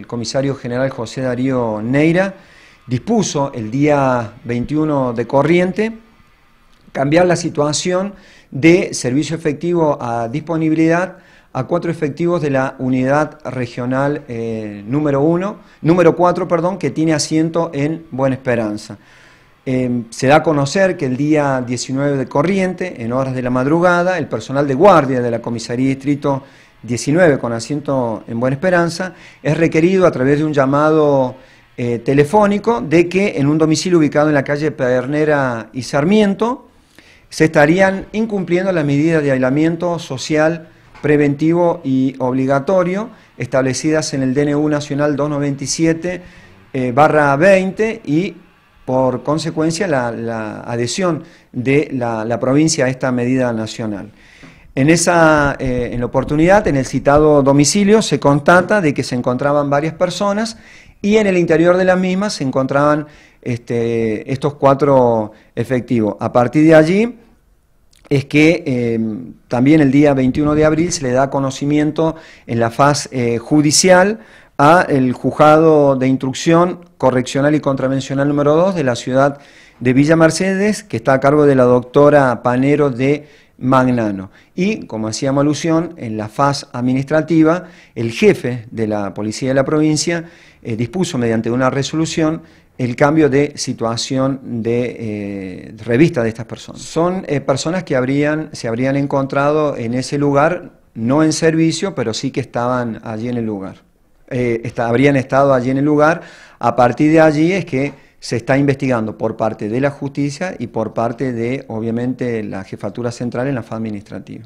El comisario general José Darío Neira dispuso el día 21 de corriente cambiar la situación de servicio efectivo a disponibilidad a cuatro efectivos de la unidad regional eh, número uno, número 4, perdón, que tiene asiento en Buena Esperanza. Eh, se da a conocer que el día 19 de corriente, en horas de la madrugada, el personal de guardia de la Comisaría Distrito 19 con asiento en Buena Esperanza, es requerido a través de un llamado eh, telefónico de que en un domicilio ubicado en la calle Pedernera y Sarmiento se estarían incumpliendo las medidas de aislamiento social preventivo y obligatorio establecidas en el DNU Nacional 297 20 eh, y por consecuencia la, adhesión de la provincia a esta medida nacional. En, esa, eh, en la oportunidad, en el citado domicilio, se constata de que se encontraban varias personas y en el interior de las mismas se encontraban este, estos cuatro efectivos. A partir de allí es que eh, también el día 21 de abril se le da conocimiento en la faz eh, judicial a el juzgado de instrucción correccional y contravencional número 2 de la ciudad de Villa Mercedes, que está a cargo de la doctora Panero de Magnano. Y, como hacíamos alusión, en la faz administrativa, el jefe de la policía de la provincia eh, dispuso mediante una resolución el cambio de situación de eh, revista de estas personas. Son eh, personas que habrían, se habrían encontrado en ese lugar, no en servicio, pero sí que estaban allí en el lugar. habrían estado allí en el lugar. A partir de allí es que se está investigando por parte de la justicia y por parte de, obviamente, la jefatura central en la FA administrativa.